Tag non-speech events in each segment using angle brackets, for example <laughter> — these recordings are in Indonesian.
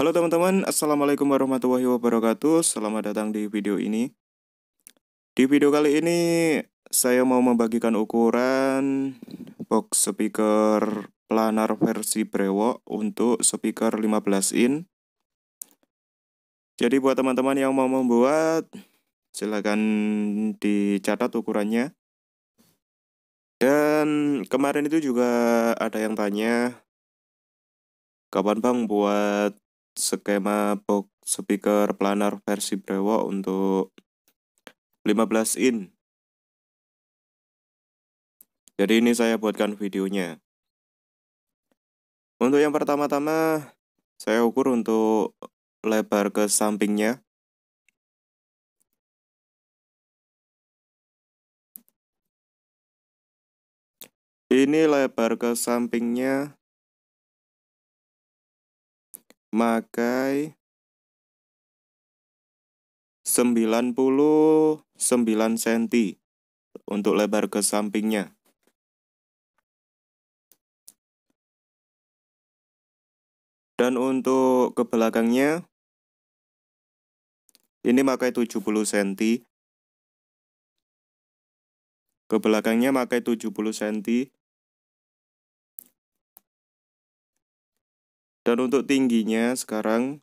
Halo teman-teman, Assalamualaikum warahmatullahi wabarakatuh Selamat datang di video ini Di video kali ini saya mau membagikan ukuran box speaker planar versi Brewo untuk speaker 15 in Jadi buat teman-teman yang mau membuat silahkan dicatat ukurannya Dan kemarin itu juga ada yang tanya Kapan bang buat skema box speaker planar versi Brewo untuk 15 in. Jadi ini saya buatkan videonya. Untuk yang pertama-tama saya ukur untuk lebar ke sampingnya. Ini lebar ke sampingnya makai 99 cm untuk lebar ke sampingnya. Dan untuk ke belakangnya ini makai 70 cm. Ke belakangnya makai 70 cm Dan untuk tingginya sekarang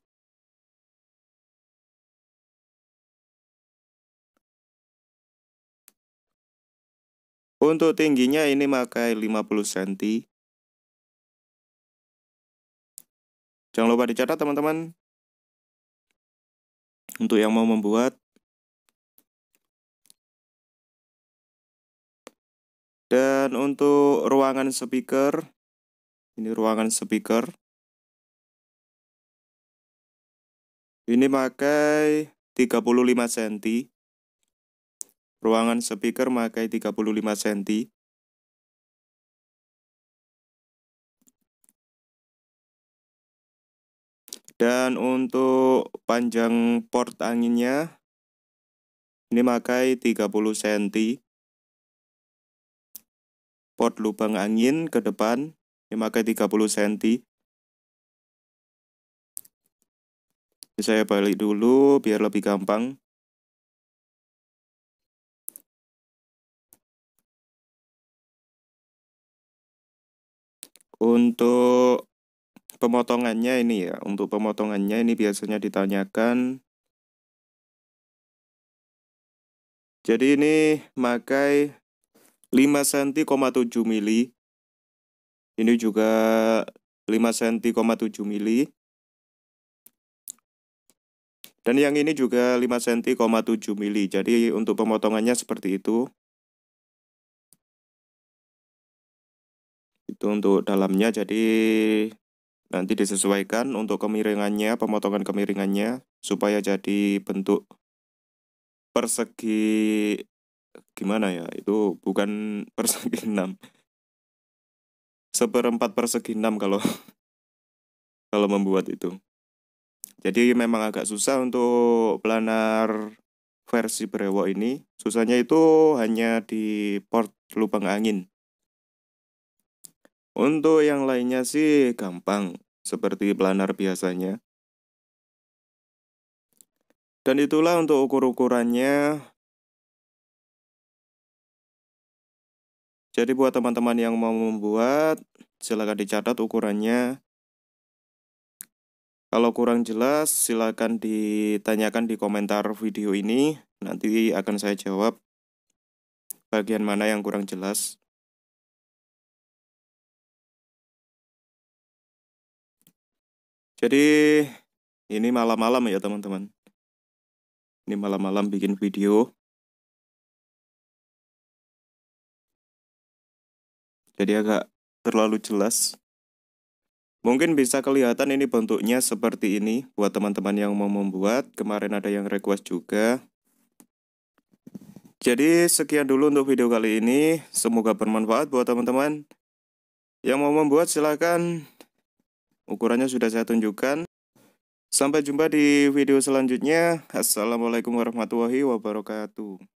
Untuk tingginya ini pakai 50 cm. Jangan lupa dicatat teman-teman. Untuk yang mau membuat. Dan untuk ruangan speaker. Ini ruangan speaker. Ini pakai 35 cm. Ruangan speaker pakai 35 cm. Dan untuk panjang port anginnya ini pakai 30 cm. Port lubang angin ke depan ini pakai 30 cm. saya balik dulu biar lebih gampang untuk pemotongannya ini ya untuk pemotongannya ini biasanya ditanyakan jadi ini memakai 5 cm,7 mili ini juga 5 cm,7 mili dan yang ini juga 5 cm,7 mm. Jadi untuk pemotongannya seperti itu. Itu untuk dalamnya. Jadi nanti disesuaikan untuk kemiringannya, pemotongan kemiringannya supaya jadi bentuk persegi gimana ya itu bukan <laughs> persegi 6 seperempat persegi 6 kalau <laughs> kalau membuat itu jadi memang agak susah untuk planar versi Brewo ini. Susahnya itu hanya di port lubang angin. Untuk yang lainnya sih gampang, seperti planar biasanya. Dan itulah untuk ukur-ukurannya. Jadi buat teman-teman yang mau membuat, silahkan dicatat ukurannya kalau kurang jelas, silakan ditanyakan di komentar video ini. Nanti akan saya jawab bagian mana yang kurang jelas. Jadi, ini malam-malam ya teman-teman. Ini malam-malam bikin video. Jadi agak terlalu jelas. Mungkin bisa kelihatan ini bentuknya seperti ini buat teman-teman yang mau membuat. Kemarin ada yang request juga. Jadi sekian dulu untuk video kali ini. Semoga bermanfaat buat teman-teman. Yang mau membuat silahkan. Ukurannya sudah saya tunjukkan. Sampai jumpa di video selanjutnya. Assalamualaikum warahmatullahi wabarakatuh.